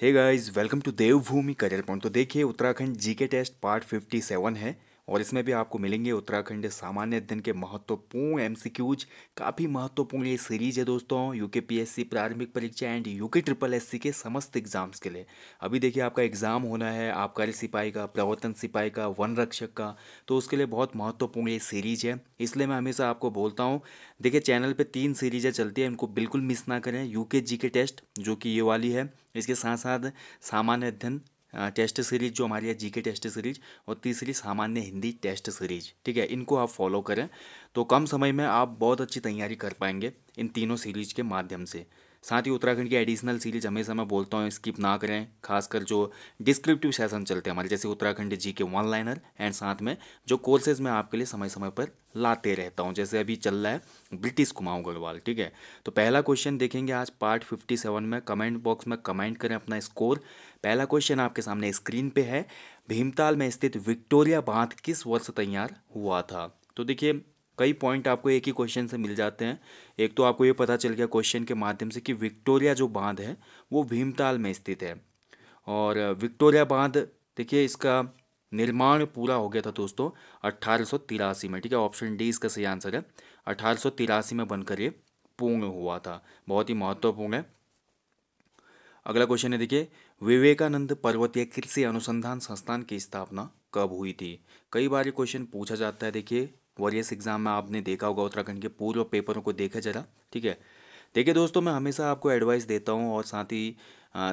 hey guys welcome to Devbhoomi career point तो देखिए Uttarakhand GK test part 57 है और इसमें भी आपको मिलेंगे उत्तराखंड सामान्य अध्ययन के महत्वपूर्ण एम काफ़ी महत्वपूर्ण ये सीरीज है दोस्तों यूके पीएससी प्रारंभिक परीक्षा एंड यूके ट्रिपल एससी के समस्त एग्जाम्स के लिए अभी देखिए आपका एग्जाम होना है आबकारी सिपाही का प्रवर्तन सिपाही का वन रक्षक का तो उसके लिए बहुत महत्वपूर्ण ये सीरीज है इसलिए मैं हमेशा आपको बोलता हूँ देखिए चैनल पर तीन सीरीजें चलती है इनको बिल्कुल मिस ना करें यूके जी के टेस्ट जो कि ये वाली है इसके साथ साथ सामान्य अध्ययन टेस्ट सीरीज जो हमारी है जीके टेस्ट सीरीज और तीसरी सामान्य हिंदी टेस्ट सीरीज ठीक है इनको आप फॉलो करें तो कम समय में आप बहुत अच्छी तैयारी कर पाएंगे इन तीनों सीरीज के माध्यम से साथ ही उत्तराखंड की एडिशनल सीरीज हमेशा मैं बोलता हूँ स्किप ना करें खासकर जो डिस्क्रिप्टिव सेशन चलते हैं हमारे जैसे उत्तराखंड जी के वन लाइनर एंड साथ में जो कोर्सेज मैं आपके लिए समय समय पर लाते रहता हूँ जैसे अभी चल रहा है ब्रिटिश कुमाऊँ गढ़वाल ठीक है तो पहला क्वेश्चन देखेंगे आज पार्ट फिफ्टी में कमेंट बॉक्स में कमेंट करें अपना स्कोर पहला क्वेश्चन आपके सामने स्क्रीन पर है भीमताल में स्थित विक्टोरिया बांध किस वर्ष तैयार हुआ था तो देखिए कई पॉइंट आपको एक ही क्वेश्चन से मिल जाते हैं एक तो आपको ये पता चल गया क्वेश्चन के माध्यम से कि विक्टोरिया जो बांध है वो भीमताल में स्थित है और विक्टोरिया बांध देखिए इसका निर्माण पूरा हो गया था दोस्तों अट्ठारह में ठीक है ऑप्शन डी इसका सही आंसर है अट्ठारह में बनकर ये पूर्ण हुआ था बहुत ही महत्वपूर्ण है अगला क्वेश्चन है देखिए विवेकानंद पर्वतीय कृषि अनुसंधान संस्थान की स्थापना कब हुई थी कई बार ये क्वेश्चन पूछा जाता है देखिए वॉरियस एग्ज़ाम में आपने देखा होगा उत्तराखंड के पूर्व पेपरों को देखा जरा ठीक है देखिए दोस्तों मैं हमेशा आपको एडवाइस देता हूँ और साथ ही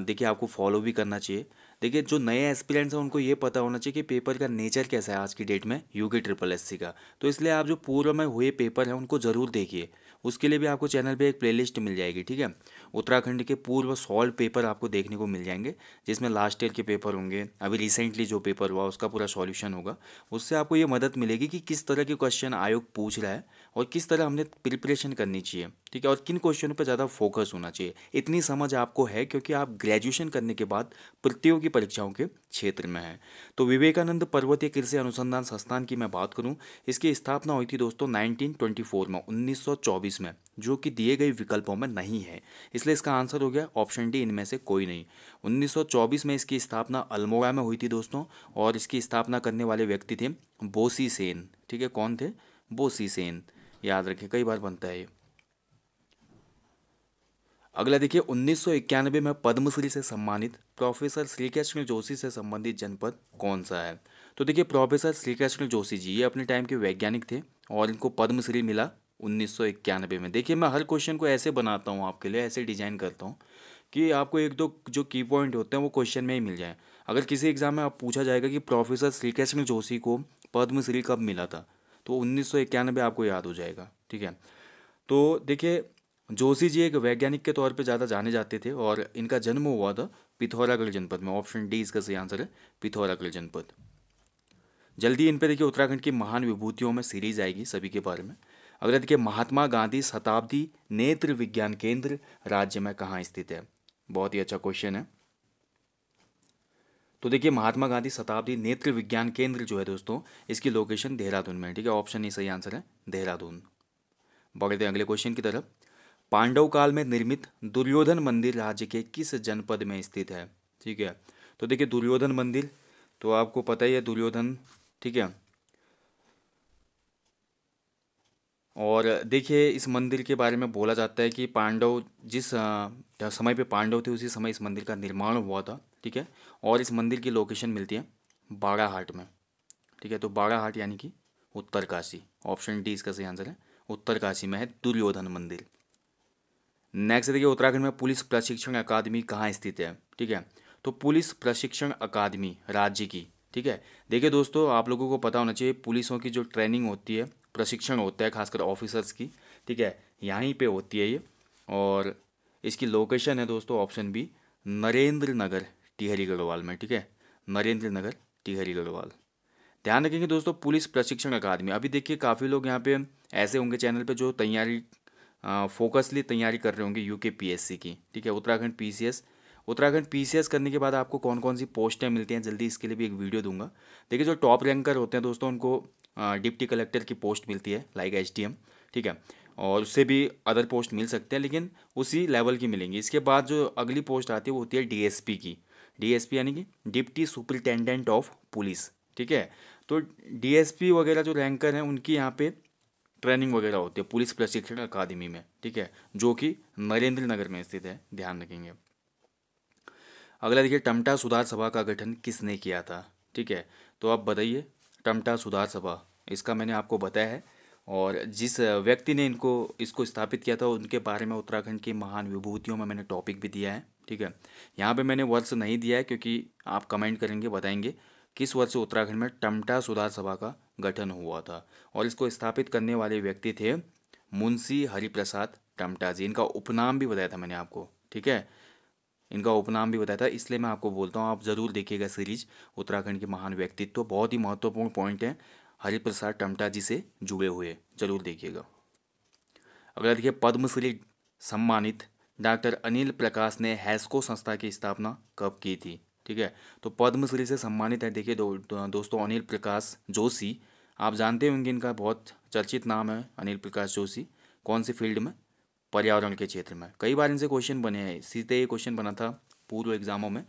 देखिए आपको फॉलो भी करना चाहिए देखिए जो नए एस्पिरेंट्स हैं उनको ये पता होना चाहिए कि पेपर का नेचर कैसा है आज की डेट में यूके ट्रिपल एस का तो इसलिए आप जो पूर्व में हुए पेपर हैं उनको ज़रूर देखिए उसके लिए भी आपको चैनल पे एक प्लेलिस्ट मिल जाएगी ठीक है उत्तराखंड के पूर्व सॉल्व पेपर आपको देखने को मिल जाएंगे जिसमें लास्ट ईयर के पेपर होंगे अभी रिसेंटली जो पेपर हुआ उसका पूरा सॉल्यूशन होगा उससे आपको ये मदद मिलेगी कि किस तरह के क्वेश्चन आयोग पूछ रहा है और किस तरह हमने प्रिपरेशन करनी चाहिए ठीक है और किन क्वेश्चनों पर ज़्यादा फोकस होना चाहिए इतनी समझ आपको है क्योंकि आप ग्रेजुएशन करने के बाद प्रतियोगी परीक्षाओं के क्षेत्र में हैं तो विवेकानंद पर्वतीय कृषि अनुसंधान संस्थान की मैं बात करूं इसकी स्थापना हुई थी दोस्तों नाइनटीन में उन्नीस में जो कि दिए गए विकल्पों में नहीं है इसलिए इसका आंसर हो गया ऑप्शन डी इनमें से कोई नहीं 1924 में इसकी स्थापना अल्मोड़ा में हुई थी दोस्तों और इसकी स्थापना करने वाले व्यक्ति थे बोसी सेन ठीक है कौन थे बोसी सेन याद रखें कई बार बनता है ये अगला देखिए उन्नीस में पद्मश्री से सम्मानित प्रोफेसर श्री कृष्ण जोशी से संबंधित जनपद कौन सा है तो देखिए प्रोफेसर श्री कृष्ण जोशी जी ये अपने टाइम के वैज्ञानिक थे और इनको पद्मश्री मिला उन्नीस में देखिए मैं हर क्वेश्चन को ऐसे बनाता हूँ आपके लिए ऐसे डिजाइन करता हूँ कि आपको एक दो जो की पॉइंट होते हैं वो क्वेश्चन में ही मिल जाए अगर किसी एग्जाम में आप पूछा जाएगा कि प्रोफेसर श्री कृष्ण जोशी को पद्मश्री कब मिला था तो उन्नीस आपको याद हो जाएगा ठीक है तो देखिए जोशी जी एक वैज्ञानिक के तौर पे ज़्यादा जाने जाते थे और इनका जन्म हुआ था पिथौरागढ़ जनपद में ऑप्शन डी इसका सही आंसर है पिथौरागढ़ जनपद जल्दी इन पे देखिए उत्तराखंड की महान विभूतियों में सीरीज आएगी सभी के बारे में अगला देखिए महात्मा गांधी शताब्दी नेत्र विज्ञान केंद्र राज्य में कहाँ स्थित है बहुत ही अच्छा क्वेश्चन है तो देखिए महात्मा गांधी शताब्दी नेत्र विज्ञान केंद्र जो है दोस्तों इसकी लोकेशन देहरादून में ठीक है ऑप्शन ही सही आंसर है देहरादून बढ़ते हैं अगले क्वेश्चन की तरफ पांडव काल में निर्मित दुर्योधन मंदिर राज्य के किस जनपद में स्थित है ठीक है तो देखिए दुर्योधन मंदिर तो आपको पता ही है दुर्योधन ठीक है और देखिए इस मंदिर के बारे में बोला जाता है कि पांडव जिस समय पे पांडव थे उसी समय इस मंदिर का निर्माण हुआ था ठीक है और इस मंदिर की लोकेशन मिलती है बाड़ाहाट में ठीक है तो बाड़ाहाट यानी कि उत्तरकाशी ऑप्शन डी इसका सही आंसर है उत्तरकाशी में है दुर्योधन मंदिर नेक्स्ट देखिए उत्तराखंड में पुलिस प्रशिक्षण अकादमी कहाँ स्थित है ठीक है तो पुलिस प्रशिक्षण अकादमी राज्य की ठीक है देखिए दोस्तों आप लोगों को पता होना चाहिए पुलिसों की जो ट्रेनिंग होती है प्रशिक्षण होता है खासकर ऑफिसर्स की ठीक है यहीं पे होती है ये और इसकी लोकेशन है दोस्तों ऑप्शन बी नरेंद्र नगर टिहरी गढ़वाल में ठीक है नरेंद्र नगर टिहरी गढ़वाल ध्यान रखेंगे दोस्तों पुलिस प्रशिक्षण अकादमी अभी देखिए काफ़ी लोग यहाँ पे ऐसे होंगे चैनल पे जो तैयारी फोकसली तैयारी कर रहे होंगे यूके पीएससी की ठीक है उत्तराखंड पीसीएस उत्तराखंड पीसीएस करने के बाद आपको कौन कौन सी पोस्टें मिलती हैं जल्दी इसके लिए भी एक वीडियो दूंगा देखिए जो टॉप रैंकर होते हैं दोस्तों उनको डिप्टी कलेक्टर की पोस्ट मिलती है लाइक एच ठीक है और उससे भी अदर पोस्ट मिल सकते हैं लेकिन उसी लेवल की मिलेंगी इसके बाद जो अगली पोस्ट आती है वो होती है डीएसपी की डीएसपी यानी कि डिप्टी सुप्रिटेंडेंट ऑफ पुलिस ठीक है तो डीएसपी वगैरह जो रैंकर हैं उनकी यहाँ पे ट्रेनिंग वगैरह होती है पुलिस प्रशिक्षण अकादमी में ठीक है जो कि नरेंद्र नगर में स्थित है ध्यान रखेंगे अगला देखिए टमटा सुधार सभा का गठन किसने किया था ठीक है तो आप बताइए टमटा सुधार सभा इसका मैंने आपको बताया है और जिस व्यक्ति ने इनको इसको स्थापित किया था उनके बारे में उत्तराखंड की महान विभूतियों में मैंने टॉपिक भी दिया है ठीक है यहाँ पे मैंने वर्ष नहीं दिया है क्योंकि आप कमेंट करेंगे बताएंगे किस वर्ष उत्तराखंड में टमटा सुधार सभा का गठन हुआ था और इसको स्थापित करने वाले व्यक्ति थे मुंशी हरिप्रसाद टमटा जी इनका उपनाम भी बताया था मैंने आपको ठीक है इनका उपनाम भी बताया था इसलिए मैं आपको बोलता हूँ आप ज़रूर देखिएगा सीरीज उत्तराखंड के महान व्यक्तित्व तो बहुत ही महत्वपूर्ण पॉइंट है हरिप्रसाद टमटा जी से जुड़े हुए ज़रूर देखिएगा अगला देखिए पद्मश्री सम्मानित डॉक्टर अनिल प्रकाश ने हैस्को संस्था की स्थापना कब की थी ठीक है तो पद्मश्री से सम्मानित है देखिए दो, दो, दोस्तों अनिल प्रकाश जोशी आप जानते होंगे इनका बहुत चर्चित नाम है अनिल प्रकाश जोशी कौन सी फील्ड में पर्यावरण के क्षेत्र में कई बार इनसे क्वेश्चन बने हैं सीधे ये क्वेश्चन बना था पूर्व एग्जामों में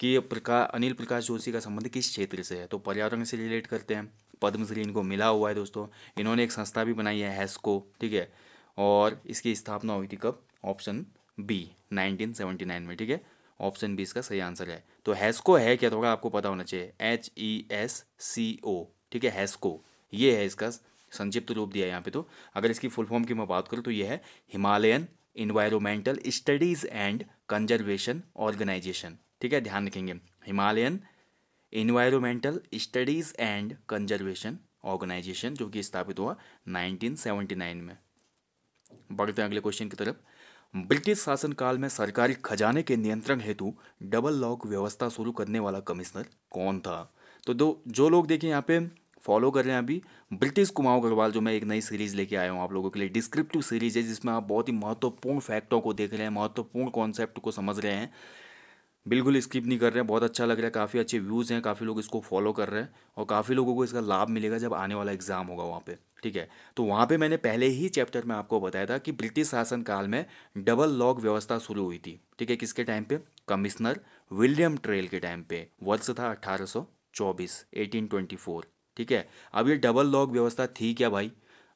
कि प्रका अनिल प्रकाश जोशी का संबंध किस क्षेत्र से है तो पर्यावरण से रिलेट करते हैं पद्मश्री इनको मिला हुआ है दोस्तों इन्होंने एक संस्था भी बनाई है हैस्को ठीक है और इसकी स्थापना हुई थी कब ऑप्शन बी 1979 में ठीक है ऑप्शन बी इसका सही आंसर है तो हैस्को है क्या तो होगा आपको पता होना चाहिए एच ई एस सी ओ ठीक है हैस्को ये है इसका संक्षिप्त रूप दिया यहाँ पे तो अगर इसकी फुल फॉर्म की मैं बात करूँ तो ये है Himalayan environmental studies and conservation organisation ठीक है ध्यान रखेंगे Himalayan environmental studies and conservation organisation जो कि स्थापित हुआ 1979 में बढ़ते हैं अगले क्वेश्चन की तरफ ब्रिटिश शासनकाल में सरकारी खजाने के नियंत्रण हेतु डबल लॉक व्यवस्था शुरू करने वाला कमिश्नर कौन था तो दो जो लोग देखिए यहाँ पे फॉलो कर रहे हैं अभी ब्रिटिश कुमाऊँ अग्रवाल जो मैं एक नई सीरीज लेके आया हूँ आप लोगों के लिए डिस्क्रिप्टिव सीरीज है जिसमें आप बहुत ही महत्वपूर्ण फैक्टों को देख रहे हैं महत्वपूर्ण कॉन्सेप्ट को समझ रहे हैं बिल्कुल स्किप नहीं कर रहे हैं बहुत अच्छा लग रहा है काफ़ी अच्छे व्यूज़ हैं काफ़ी लोग इसको फॉलो कर रहे हैं और काफ़ी लोगों को इसका लाभ मिलेगा जब आने वाला एग्ज़ाम होगा वहाँ पे ठीक है तो वहाँ पे मैंने पहले ही चैप्टर में आपको बताया था कि ब्रिटिश शासन काल में डबल लॉक व्यवस्था शुरू हुई थी ठीक है किसके टाइम पे कमिश्नर विलियम ट्रेल के टाइम पे वर्ष था ट्वेंटी फोर ठीक है अब ये डबल लॉक व्यवस्था थी क्या भाई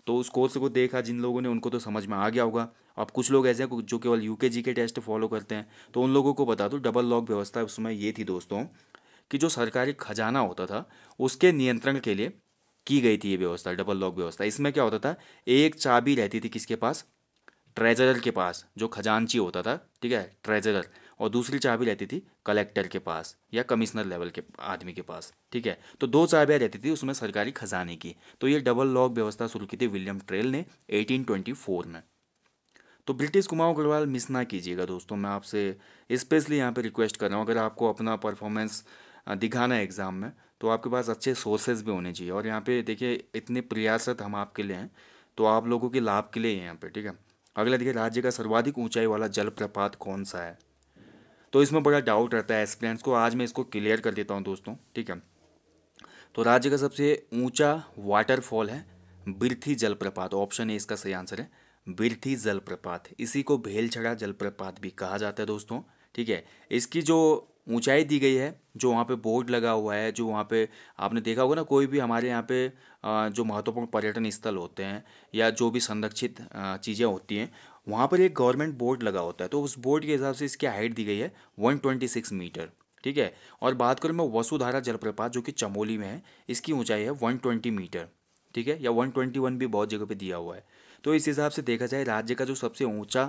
तो उस कोर्स को देखा जिन लोगों ने उनको तो समझ में आ गया होगा अब कुछ लोग ऐसे हैं जो केवल यू के जी के टेस्ट फॉलो करते हैं तो उन लोगों को बता दूँ डबल लॉक व्यवस्था उसमें ये थी दोस्तों कि जो सरकारी खजाना होता था उसके नियंत्रण के लिए की गई थी ये व्यवस्था डबल लॉक व्यवस्था इसमें क्या होता था एक चाबी रहती थी किसके पास ट्रेजरर के पास जो खजानची होता था ठीक है ट्रेजरर और दूसरी चाबी रहती थी कलेक्टर के पास या कमिश्नर लेवल के आदमी के पास ठीक है तो दो चाबियाँ रहती थी उसमें सरकारी खजाने की तो ये डबल लॉक व्यवस्था शुरू की थी विलियम ट्रेल ने 1824 में तो ब्रिटिश कुमाऊँ अग्रवाल मिस ना कीजिएगा दोस्तों मैं आपसे स्पेशली यहाँ पे रिक्वेस्ट कर रहा हूँ अगर आपको अपना परफॉर्मेंस दिखाना है एग्ज़ाम में तो आपके पास अच्छे सोर्सेज भी होने चाहिए और यहाँ पे देखिए इतने प्रयासरत हम आपके लिए हैं तो आप लोगों के लाभ के लिए यहाँ पर ठीक है अगला देखिए राज्य का सर्वाधिक ऊँचाई वाला जलप्रपात कौन सा है तो इसमें बड़ा डाउट रहता है एस्पिरेंट्स को आज मैं इसको क्लियर कर देता हूँ दोस्तों ठीक है तो राज्य का सबसे ऊँचा वाटरफॉल है बिरथी जलप्रपात ऑप्शन ए इसका सही आंसर है बिरथी जलप्रपात इसी को भेलछड़ा जलप्रपात भी कहा जाता है दोस्तों ठीक है इसकी जो ऊंचाई दी गई है जो वहाँ पे बोर्ड लगा हुआ है जो वहाँ पे आपने देखा होगा ना कोई भी हमारे यहाँ पे जो महत्वपूर्ण पर्यटन स्थल होते हैं या जो भी संरक्षित चीज़ें होती हैं वहाँ पर एक गवर्नमेंट बोर्ड लगा होता है तो उस बोर्ड के हिसाब से इसकी हाइट दी गई है 126 मीटर ठीक है और बात करूँ मैं वसुधारा जलप्रपात जो कि चमोली में है इसकी ऊँचाई है वन मीटर ठीक है या वन भी बहुत जगह पर दिया हुआ है तो इस हिसाब से देखा जाए राज्य का जो सबसे ऊंचा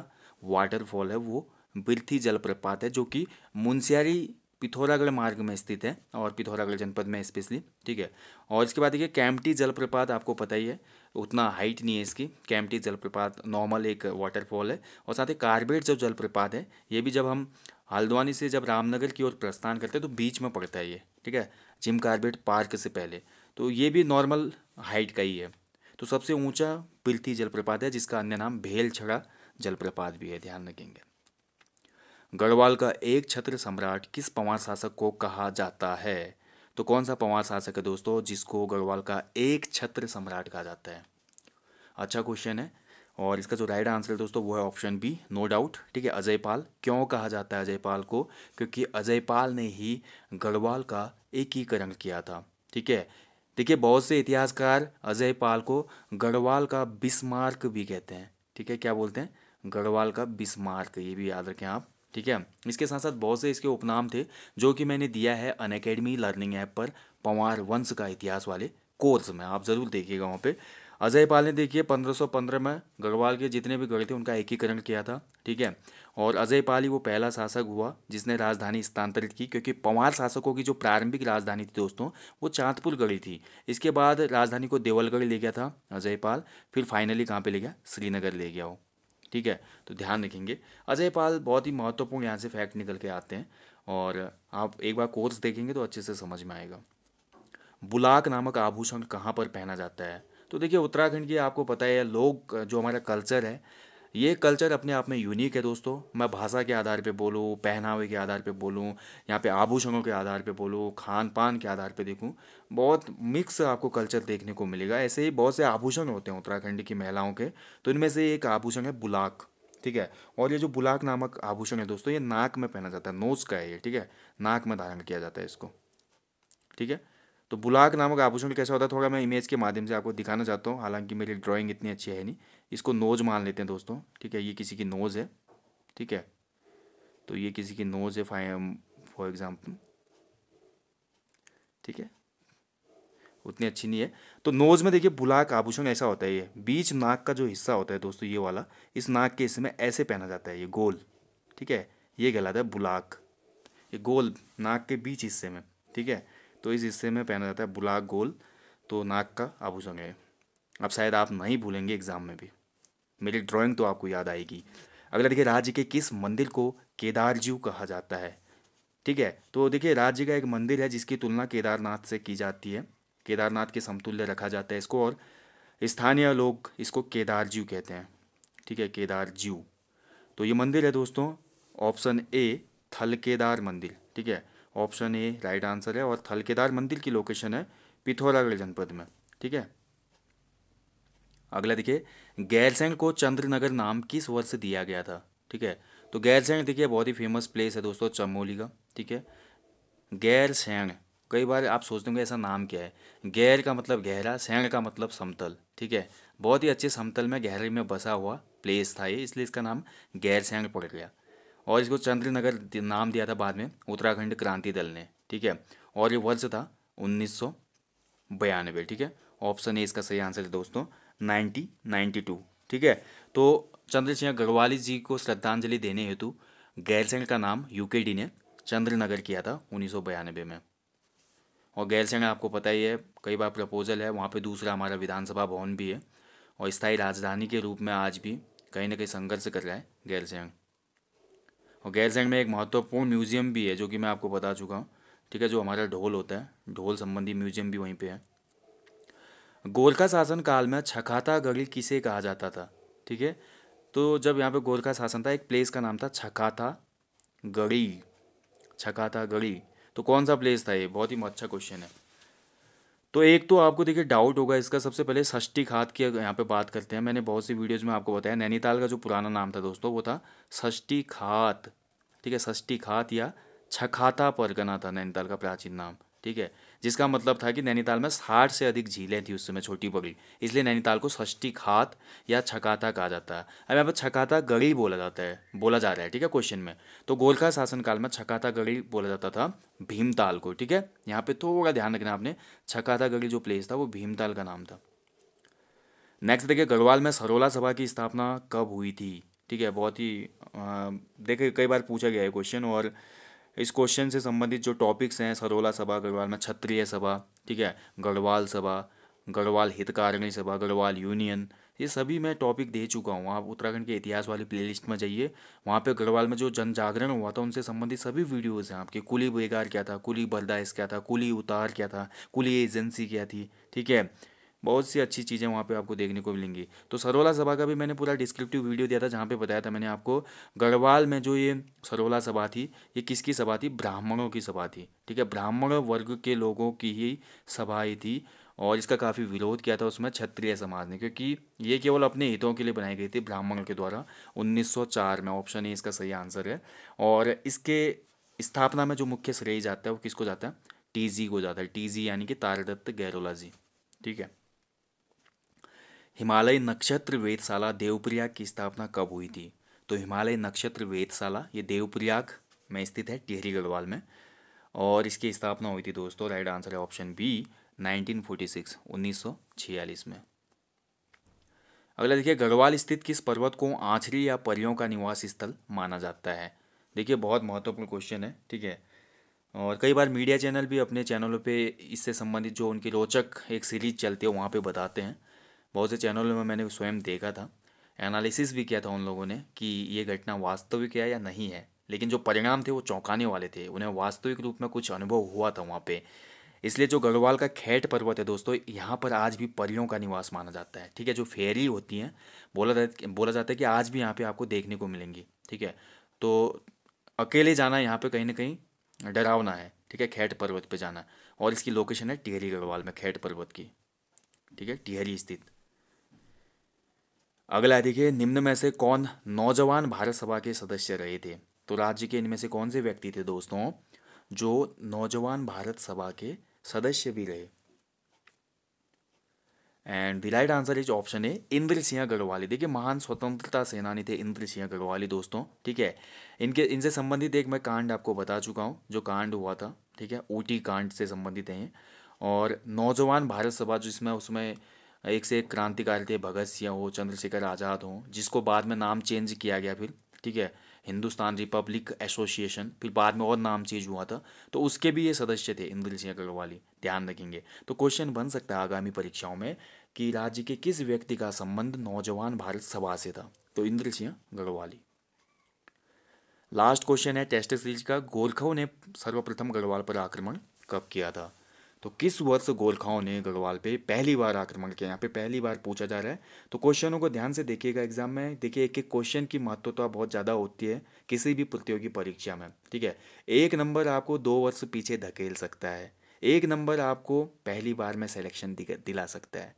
वाटरफॉल है वो बिरथी जलप्रपात है जो कि मुंसियारी पिथौरागढ़ मार्ग में स्थित है और पिथौरागढ़ जनपद में स्पेशली ठीक है और इसके बाद देखिए कैम्पटी जलप्रपात आपको पता ही है उतना हाइट नहीं है इसकी कैम्पटी जलप्रपात नॉर्मल एक वाटरफॉल है और साथ ही कार्बेट जो जलप्रपात है ये भी जब हम हल्द्वानी से जब रामनगर की ओर प्रस्थान करते हैं तो बीच में पड़ता है ये ठीक है जिम कार्बेट पार्क से पहले तो ये भी नॉर्मल हाइट का ही है तो सबसे ऊंचा पिल्थी जलप्रपात है जिसका अन्य नाम भेलछड़ा जलप्रपात भी है ध्यान रखेंगे गढ़वाल का एक छत्र सम्राट किस पवार शासक को कहा जाता है तो कौन सा पवार शासक है दोस्तों जिसको गढ़वाल का एक छत्र सम्राट कहा जाता है अच्छा क्वेश्चन है और इसका जो राइट आंसर है दोस्तों वो है ऑप्शन बी नो डाउट ठीक है अजय पाल क्यों कहा जाता है अजय पाल को क्योंकि अजय पाल ने ही गढ़वाल का एकीकरण किया था ठीक है देखिए बहुत से इतिहासकार अजय पाल को गढ़वाल का बिस्मार्क भी कहते हैं ठीक है क्या बोलते हैं गढ़वाल का बिस्मार्क ये भी याद रखें आप ठीक है इसके साथ साथ बहुत से इसके उपनाम थे जो कि मैंने दिया है अन लर्निंग ऐप पर पंवार वंश का इतिहास वाले कोर्स में आप ज़रूर देखिएगा वहाँ पर अजय पाल ने देखिए 1515 में गढ़वाल के जितने भी गढ़ थे उनका एकीकरण किया था ठीक है और अजय पाल ही वो पहला शासक हुआ जिसने राजधानी स्थानांतरित की क्योंकि पंवार शासकों की जो प्रारंभिक राजधानी थी दोस्तों वो चांदपुर गढ़ी थी इसके बाद राजधानी को देवलगढ़ ले गया था अजय पाल फिर फाइनली कहाँ पर ले गया श्रीनगर ले गया वो ठीक है तो ध्यान रखेंगे अजय पाल बहुत ही महत्वपूर्ण यहाँ से फैक्ट निकल के आते हैं और आप एक बार कोर्स देखेंगे तो अच्छे से समझ में आएगा बुलाक नामक आभूषण कहाँ पर पहना जाता है तो देखिए उत्तराखंड की आपको पता है लोग जो हमारा कल्चर है ये कल्चर अपने आप में यूनिक है दोस्तों मैं भाषा के आधार पे बोलूँ पहनावे के आधार पे बोलूँ यहाँ पे आभूषणों के आधार पे बोलूँ खान पान के आधार पे देखूँ बहुत मिक्स आपको कल्चर देखने को मिलेगा ऐसे ही बहुत से आभूषण होते हैं उत्तराखंड की महिलाओं के तो इनमें से एक आभूषण है बुलाक ठीक है और ये जो बुलाक नामक आभूषण है दोस्तों ये नाक में पहना जाता है नोज का है ये ठीक है नाक में धारण किया जाता है इसको ठीक है तो बुलाक नामक आभूषण कैसा होता है थोड़ा मैं इमेज के माध्यम से आपको दिखाना चाहता हूँ हालांकि मेरी ड्राइंग इतनी अच्छी है नहीं इसको नोज मान लेते हैं दोस्तों ठीक है ये किसी की नोज है ठीक है तो ये किसी की नोज है फॉर एग्जाम्पल um, ठीक है उतनी अच्छी नहीं है तो नोज में देखिए बुलाक आभूषण ऐसा होता है ये बीच नाक का जो हिस्सा होता है दोस्तों ये वाला इस नाक के हिस्से में ऐसे पहना जाता है ये गोल ठीक है ये कहलाता है बुलाक ये गोल नाक के बीच हिस्से में ठीक है तो इस हिस्से में पहना जाता है बुलाक गोल तो नाक का आभूषण है अब शायद आप नहीं भूलेंगे एग्जाम में भी मेरी ड्राइंग तो आपको याद आएगी अगला देखिए राज्य के किस मंदिर को केदारजीव कहा जाता है ठीक है तो देखिए राज्य का एक मंदिर है जिसकी तुलना केदारनाथ से की जाती है केदारनाथ के समतुल्य रखा जाता है इसको और स्थानीय लोग इसको केदारजीव कहते हैं ठीक है केदारजीव तो ये मंदिर है दोस्तों ऑप्शन ए थल केदार मंदिर ठीक है ऑप्शन ए राइट आंसर है और थलकेदार मंदिर की लोकेशन है पिथौरागढ़ जनपद में ठीक है अगला देखिए गैरसैंड को चंद्रनगर नाम किस वर्ष दिया गया था ठीक है तो गैरसैंड देखिए बहुत ही फेमस प्लेस है दोस्तों चमोली का ठीक है गैरसैंड कई बार आप सोचते होंगे ऐसा नाम क्या है गैर का मतलब गहरा सैण का मतलब समतल ठीक है बहुत ही अच्छे समतल में गहरे में बसा हुआ प्लेस था ये इसलिए इसका नाम गैरसैंड पड़ गया और इसको चंद्रनगर नाम दिया था बाद में उत्तराखंड क्रांति दल ने ठीक है और ये वर्ष था उन्नीस बयानवे ठीक है ऑप्शन ए इसका सही आंसर है दोस्तों नाइनटी नाइन्टी टू ठीक है तो चंद्रसिंह गढ़वाली जी को श्रद्धांजलि देने हेतु गैरसैंड का नाम यूकेडी ने चंद्रनगर किया था उन्नीस में और गैरसैंड आपको पता ही है कई बार प्रपोजल है वहाँ पे दूसरा हमारा विधानसभा भवन भी है और स्थायी राजधानी के रूप में आज भी कहीं ना कहीं संघर्ष कर रहा है गैरसैंड और गैरसैंड में एक महत्वपूर्ण म्यूजियम भी है जो कि मैं आपको बता चुका हूँ ठीक है जो हमारा ढोल होता है ढोल संबंधी म्यूजियम भी वहीं पे है गोरखा शासन काल में छखाता गढ़ी किसे कहा जाता था ठीक है तो जब यहाँ पे गोरखा शासन था एक प्लेस का नाम था छखाता गढ़ी छखाता गढ़ी तो कौन सा प्लेस था ये बहुत ही अच्छा क्वेश्चन है तो एक तो आपको देखिए डाउट होगा इसका सबसे पहले षष्ठी खाद की यहाँ पे बात करते हैं मैंने बहुत सी वीडियोज़ में आपको बताया नैनीताल का जो पुराना नाम था दोस्तों वो था षष्ठी खात ठीक है षष्ठी खात या छखाता परगना था नैनीताल का प्राचीन नाम ठीक है जिसका मतलब था कि नैनीताल में साठ से अधिक झीलें थी उस समय छोटी बगड़ी इसलिए नैनीताल को षष्टी खात या छकाता कहा जाता है अब यहाँ पर छकाता गड़ी बोला जाता है बोला जा रहा है ठीक है क्वेश्चन में तो शासन शासनकाल में छकाता गड़ी बोला जाता था भीमताल को ठीक है यहाँ पे थोड़ा ध्यान रखना आपने छकाता गड़ी जो प्लेस था वो भीमताल का नाम था नेक्स्ट देखिए गढ़वाल में सरोला सभा की स्थापना कब हुई थी ठीक है बहुत ही देखिए कई बार पूछा गया है क्वेश्चन और इस क्वेश्चन से संबंधित जो टॉपिक्स हैं सरोला सभा गढ़वाल में क्षत्रिय सभा ठीक है गढ़वाल सभा गढ़वाल हितकारिणी सभा गढ़वाल यूनियन ये सभी मैं टॉपिक दे चुका हूँ आप उत्तराखंड के इतिहास वाली प्लेलिस्ट में जाइए वहाँ पे गढ़वाल में जो जन जागरण हुआ था उनसे संबंधित सभी वीडियोस हैं आपके कुली बेगार क्या था कुली बलदाइस क्या था कुली उतार क्या था कुली एजेंसी क्या थी ठीक है बहुत सी अच्छी चीज़ें वहाँ पे आपको देखने को मिलेंगी तो सरोला सभा का भी मैंने पूरा डिस्क्रिप्टिव वीडियो दिया था जहाँ पे बताया था मैंने आपको गढ़वाल में जो ये सरोला सभा थी ये किसकी सभा थी ब्राह्मणों की सभा थी ठीक है ब्राह्मण वर्ग के लोगों की ही सभा ही थी और इसका काफ़ी विरोध किया था उसमें क्षत्रिय समाज ने क्योंकि ये केवल अपने हितों के लिए बनाई गई थी ब्राह्मण के द्वारा उन्नीस में ऑप्शन ए इसका सही आंसर है और इसके स्थापना में जो मुख्य श्रेय जाता है वो किसको जाता है टीजी को जाता है टीजी यानी कि तारदत्त गैरोला जी ठीक है हिमालय नक्षत्र वेदशाला देवप्रयाग की स्थापना कब हुई थी तो हिमालय नक्षत्र वेदशाला ये देवप्रयाग में स्थित है टिहरी गढ़वाल में और इसकी स्थापना हुई थी दोस्तों राइट आंसर है ऑप्शन बी 1946 1946 में अगला देखिए गढ़वाल स्थित किस पर्वत को आंचरी या परियों का निवास स्थल माना जाता है देखिए बहुत महत्वपूर्ण क्वेश्चन है ठीक है और कई बार मीडिया चैनल भी अपने चैनलों पे इससे संबंधित जो उनकी रोचक एक सीरीज चलती है वहाँ पे बताते हैं बहुत से चैनलों में मैंने स्वयं देखा था एनालिसिस भी किया था उन लोगों ने कि ये घटना वास्तविक है या नहीं है लेकिन जो परिणाम थे वो चौंकाने वाले थे उन्हें वास्तविक रूप में कुछ अनुभव हुआ था वहाँ पे इसलिए जो गढ़वाल का खेट पर्वत है दोस्तों यहाँ पर आज भी परियों का निवास माना जाता है ठीक है जो फेरी होती हैं बोला जा बोला जाता है कि आज भी यहाँ पर आपको देखने को मिलेंगी ठीक है तो अकेले जाना यहाँ पर कहीं ना कहीं डरावना है ठीक है खेट पर्वत पर जाना और इसकी लोकेशन है टिहरी गढ़वाल में खेट पर्वत की ठीक है टिहरी स्थित अगला देखिए निम्न में से कौन नौजवान भारत सभा के सदस्य रहे थे तो राज्य के इनमें से कौन से व्यक्ति थे दोस्तों जो नौजवान भारत सभा के सदस्य भी रहे and the right answer is option A Indra Singh Garhwali देखिए महान स्वतंत्रता सेनानी थे इंद्र सिंह गढ़वाली दोस्तों ठीक है इनके इनसे संबंधित एक मैं कांड आपको बता चुका हूँ जो कांड हुआ था ठीक है ऊटी कांड से संबंधित हैं और नौजवान भारत सभा जिसमें उसमें एक से एक क्रांतिकारी थे भगत सिंह हो चंद्रशेखर आज़ाद हो जिसको बाद में नाम चेंज किया गया फिर ठीक है हिंदुस्तान रिपब्लिक एसोसिएशन फिर बाद में और नाम चेंज हुआ था तो उसके भी ये सदस्य थे इंद्र सिंह अग्रवाली ध्यान रखेंगे तो क्वेश्चन बन सकता है आगामी परीक्षाओं में कि राज्य के किस व्यक्ति का संबंध नौजवान भारत सभा से था तो इंद्र सिंह गढ़वाली लास्ट क्वेश्चन है टेस्ट सीरीज का गोरखव ने सर्वप्रथम गढ़वाल पर आक्रमण कब किया था तो किस वर्ष गोरखाओं ने गढ़वाल पे पहली बार आक्रमण किया यहाँ पे पहली बार पूछा जा रहा है तो क्वेश्चनों को ध्यान से देखिएगा एग्जाम में देखिए एक एक क्वेश्चन की महत्वता बहुत ज़्यादा होती है किसी भी प्रतियोगी परीक्षा में ठीक है एक नंबर आपको दो वर्ष पीछे धकेल सकता है एक नंबर आपको पहली बार में सेलेक्शन दिला सकता है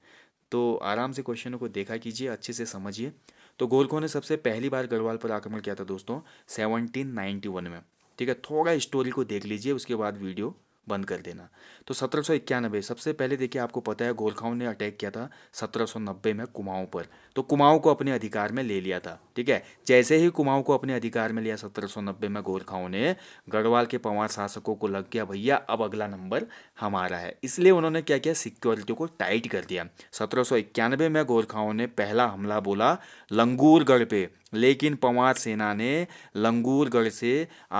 तो आराम से क्वेश्चनों को देखा कीजिए अच्छे से समझिए तो गोरखों ने सबसे पहली बार गढ़वाल पर आक्रमण किया था दोस्तों सेवनटीन वन में ठीक है थोड़ा स्टोरी को देख लीजिए उसके बाद वीडियो बंद कर देना तो सत्रह सबसे पहले देखिए आपको पता है गोरखाओं ने अटैक किया था 1790 में कुमाऊं पर तो कुमाऊं को अपने अधिकार में ले लिया था ठीक है जैसे ही कुमाऊं को अपने अधिकार में लिया 1790 में गोरखाओं ने गढ़वाल के पंवार शासकों को लग गया भैया अब अगला नंबर हमारा है इसलिए उन्होंने क्या किया सिक्योरिटी को टाइट कर दिया सत्रह में गोरखाओं ने पहला हमला बोला लंगूरगढ़ पे लेकिन पंवार सेना ने लंगूरगढ़ से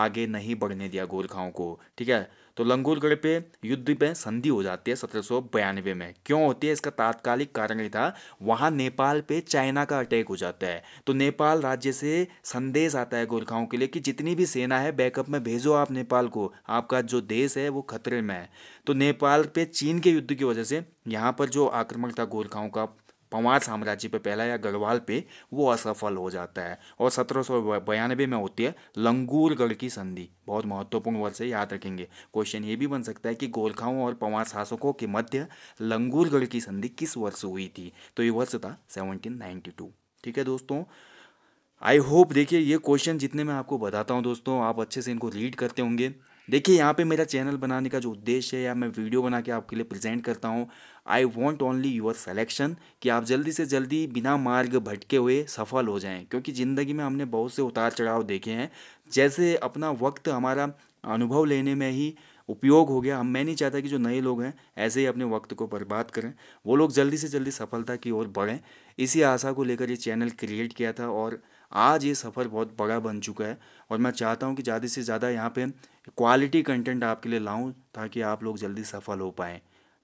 आगे नहीं बढ़ने दिया गोरखाओं को ठीक है तो लंगूरगढ़ पे युद्ध में संधि हो जाती है सत्रह में क्यों होती है इसका तात्कालिक कारण ये था वहाँ नेपाल पे चाइना का अटैक हो जाता है तो नेपाल राज्य से संदेश आता है गोरखाओं के लिए कि जितनी भी सेना है बैकअप में भेजो आप नेपाल को आपका जो देश है वो खतरे में है तो नेपाल पे चीन के युद्ध की वजह से यहाँ पर जो आक्रमण था गोरखाओं का पंवार साम्राज्य पे पहला या गढ़वाल पे वो असफल हो जाता है और सत्रह सौ बयानबे में होती है लंगूरगढ़ की संधि बहुत महत्वपूर्ण वर्ष है याद रखेंगे क्वेश्चन ये भी बन सकता है कि गोरखाओं और पंवार शासकों के मध्य लंगूरगढ़ की संधि किस वर्ष हुई थी तो ये वर्ष था सेवनटीन नाइन्टी टू ठीक है दोस्तों आई होप देखिए ये क्वेश्चन जितने मैं आपको बताता हूँ दोस्तों आप अच्छे से इनको रीड करते होंगे देखिए यहाँ पे मेरा चैनल बनाने का जो उद्देश्य है या मैं वीडियो बना के आपके लिए प्रेजेंट करता हूँ I want only your selection कि आप जल्दी से जल्दी बिना मार्ग भटके हुए सफल हो जाएं क्योंकि ज़िंदगी में हमने बहुत से उतार चढ़ाव देखे हैं जैसे अपना वक्त हमारा अनुभव लेने में ही उपयोग हो गया हम मैं नहीं चाहता कि जो नए लोग हैं ऐसे ही अपने वक्त को बर्बाद करें वो लोग जल्दी से जल्दी सफलता की ओर बढ़ें इसी आशा को लेकर ये चैनल क्रिएट किया था और आज ये सफ़र बहुत बड़ा बन चुका है और मैं चाहता हूँ कि ज़्यादा से ज़्यादा यहाँ पे क्वालिटी कंटेंट आपके लिए लाऊं ताकि आप लोग जल्दी सफल हो पाएँ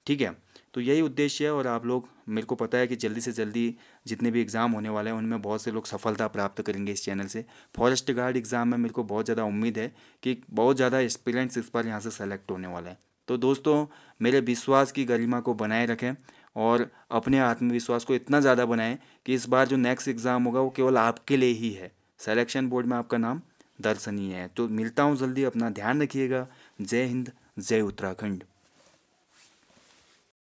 ठीक है तो यही उद्देश्य है और आप लोग मेरे को पता है कि जल्दी से जल्दी जितने भी एग्ज़ाम होने वाले हैं उनमें बहुत से लोग सफलता प्राप्त करेंगे इस चैनल से फॉरेस्ट गार्ड एग्ज़ाम में मेरे को बहुत ज़्यादा उम्मीद है कि बहुत ज़्यादा एक्सपीरियंस इस पर यहाँ से सेलेक्ट होने वाला है तो दोस्तों मेरे विश्वास की गरिमा को बनाए रखें और अपने आत्मविश्वास को इतना ज़्यादा बनाएं कि इस बार जो नेक्स्ट एग्ज़ाम होगा वो केवल आपके लिए ही है सेलेक्शन बोर्ड में आपका नाम दर्शनीय है तो मिलता हूँ जल्दी अपना ध्यान रखिएगा जय हिंद जय उत्तराखंड